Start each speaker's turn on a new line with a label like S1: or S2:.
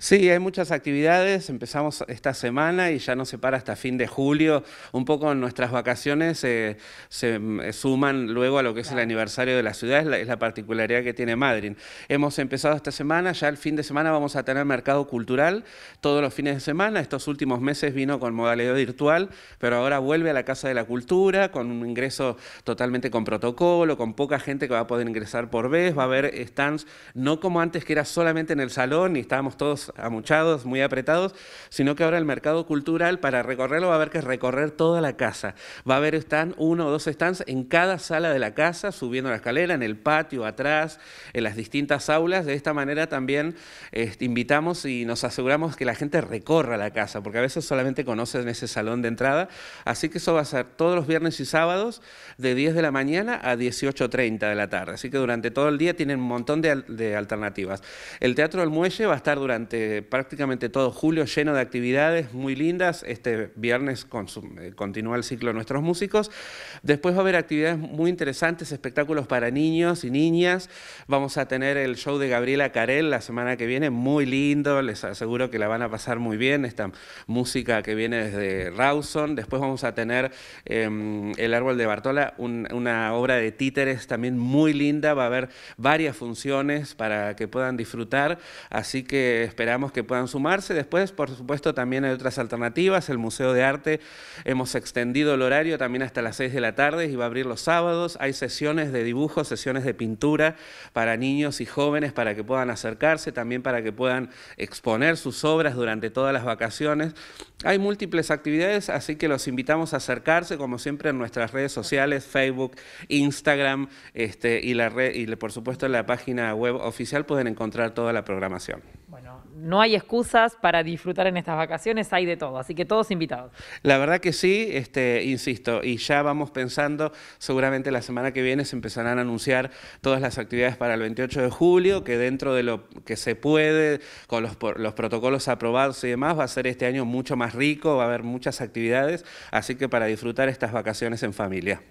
S1: Sí, hay muchas actividades. Empezamos esta semana y ya no se para hasta fin de julio. Un poco nuestras vacaciones eh, se mm, eh, suman luego a lo que es el aniversario de la ciudad, es la, es la, particularidad que tiene Madrid. Hemos empezado esta semana, ya el fin de semana vamos a tener mercado cultural todos los fines de semana. Estos últimos meses vino con modalidad virtual, pero ahora vuelve a la Casa de la Cultura con un ingreso totalmente con protocolo, con poca gente que va a poder ingresar por vez. Va a haber stands, no como antes que era solamente en el salón y estábamos todos amuchados, muy apretados, sino que ahora el mercado cultural para recorrerlo va a haber que recorrer toda la casa. Va a haber stand, uno o dos stands en cada sala de la casa, subiendo la escalera, en el patio, atrás, en las distintas aulas. De esta manera también este, invitamos y nos aseguramos que la gente recorra la casa, porque a veces solamente conocen ese salón de entrada. Así que eso va a ser todos los viernes y sábados de 10 de la mañana a 18.30 de la tarde. Así que durante todo el día tienen un montón de alternativas. El Teatro del Muelle va a estar durante este, prácticamente todo julio lleno de actividades muy lindas. Este viernes eh, continúa el ciclo de nuestros músicos. Después va a haber actividades muy interesantes, espectáculos para niños y niñas. Vamos a tener el show de Gabriela Carel la semana que viene, muy lindo. Les aseguro que la van a pasar muy bien. Esta música que viene desde Rawson. Después vamos a tener em, El Árbol de Bartola, una obra de títeres también muy linda. Va a haber varias funciones para que puedan disfrutar. Así que esperamos esperamos que puedan sumarse. Después, por supuesto, también hay otras alternativas. El Museo de Arte hemos extendido el horario también hasta las 6 de la tarde y va a abrir los sábados. Hay sesiones de dibujo, sesiones de pintura para niños y jóvenes para que puedan acercarse, también para que puedan exponer sus obras durante todas las vacaciones. Hay múltiples actividades, así que los invitamos a acercarse, como siempre, en nuestras redes sociales, Facebook, Instagram este, y, la y por supuesto en la página web oficial pueden encontrar toda la programación no hay excusas para disfrutar en estas vacaciones, hay de todo, así que todos invitados. La verdad que sí, este, insisto, y ya vamos pensando, seguramente la semana que viene se empezarán a anunciar todas las actividades para el 28 de julio, que dentro de lo que se puede, con los, los protocolos aprobados y demás, va a ser este año mucho más rico, va a haber muchas actividades, así que para disfrutar estas vacaciones en familia.